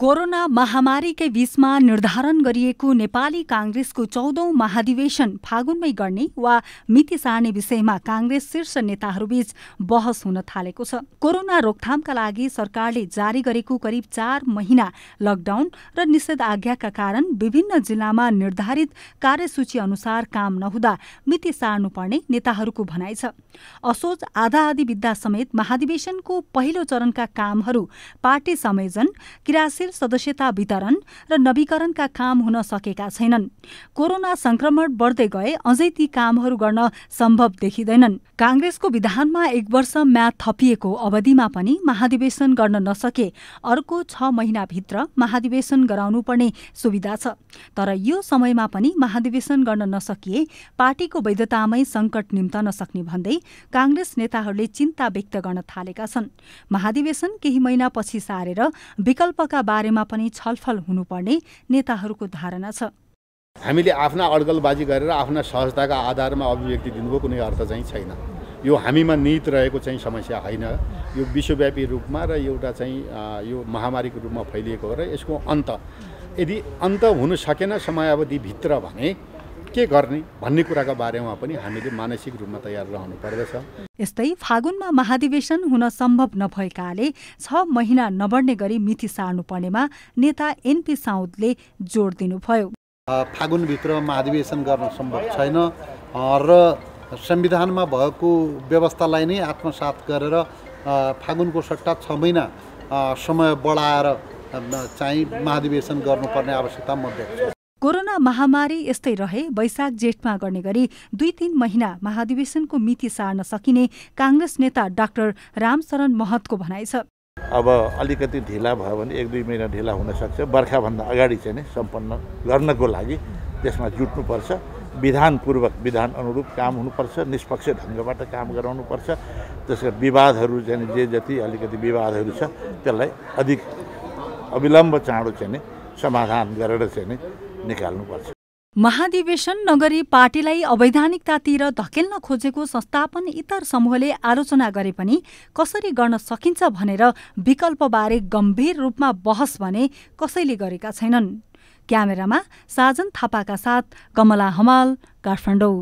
corona महामारीकै बीचमा निर्धारण गरिएको नेपाली काङ्ग्रेसको चौधौं महाधिवेशन फागुनमै गर्ने वा मिति सार्ने विषयमा काङ्ग्रेस शीर्ष नेताहरूबीच बहस हुन थालेको छ कोरोना रोकथामका लागि सरकारले जारी गरेको करिब चार महिना लकडाउन र निषेध आज्ञाका कारण विभिन्न जिल्लामा निर्धारित कार्यसूची अनुसार काम नहुँदा मिति सार्नुपर्ने नेताहरूको भनाइ छ असोज आधा आदि विद्या समेत महाधिवेशनको पहिलो चरणका कामहरू पार्टी संयोजन किरासी सदस्यता वितरण र नवीकरणका काम हुन सकेका छैनन् कोरोना संक्रमण बढ्दै गए अझै ती कामहरू गर्न सम्भव देखिँदैनन् काङ्ग्रेसको विधानमा एक वर्ष म्याद थपिएको अवधिमा पनि महाधिवेशन गर्न नसके अर्को छ महिनाभित्र महाधिवेशन गराउनुपर्ने सुविधा छ तर यो समयमा पनि महाधिवेशन गर्न नसकिए पार्टीको वैधतामै सङ्कट निम्तन सक्ने भन्दै काङ्ग्रेस नेताहरूले चिन्ता व्यक्त गर्न थालेका छन् महाधिवेशन केही महिनापछि सारेर विकल्पका बारेमा पनि छलफल हुनुपर्ने नेताहरूको धारणा छ हामीले आफ्ना अड्गलबाजी गरेर आफ्ना सहजताका आधारमा अभिव्यक्ति दिनुभयो कुनै अर्थ चाहिँ छैन यो हामीमा निहित रहेको चाहिँ समस्या होइन यो विश्वव्यापी रूपमा र एउटा चाहिँ यो महामारीको रूपमा फैलिएको हो र यसको अन्त यदि अन्त हुन सकेन समयावधिभित्र भने के गर्ने भन्ने कुराको बारेमा पनि हामीले मानसिक रूपमा तयार रहनु पर्दछ यस्तै फागुनमा महाधिवेशन हुन सम्भव नभएकाले छ महिना नबढ्ने गरी मिति सार्नुपर्नेमा नेता एनपी साउदले जोड दिनुभयो फागुनभित्र महाधिवेशन गर्न सम्भव छैन र संविधानमा भएको व्यवस्थालाई नै आत्मसात गरेर फागुनको सट्टा छ महिना समय बढाएर चाहिँ महाधिवेशन गर्नुपर्ने आवश्यकता म देख्छु कोरोना महामारी यस्तै रहे वैशाख जेठमा गर्ने गरी दुई तीन महिना महाधिवेशनको मिति सार्न सकिने काङ्ग्रेस नेता डाक्टर रामशरण महतको भनाइ छ अब अलिकति ढिला भयो भने एक दुई महिना ढिला हुनसक्छ बर्खाभन्दा अगाडि चाहिँ नै सम्पन्न गर्नको लागि त्यसमा जुट्नुपर्छ विधानपूर्वक विधान अनुरूप काम हुनुपर्छ निष्पक्ष ढङ्गबाट काम गराउनुपर्छ त्यसका विवादहरू चाहिँ जे जति अलिकति विवादहरू छ त्यसलाई अधिक अविलम्ब चाँडो चाहिँ नै समाधान गरेर चाहिँ नै निकाल्नुपर्छ महाधिवेशन नगरी पार्टीलाई अवैधानिकतातिर धकेल्न खोजेको संस्थापन इतर समूहले आलोचना गरे पनि कसरी गर्न सकिन्छ भनेर विकल्पबारे गम्भीर रूपमा बहस भने कसैले गरेका छैनन् क्यामेरामा साजन थापाका साथ कमला हमाल काठमाडौँ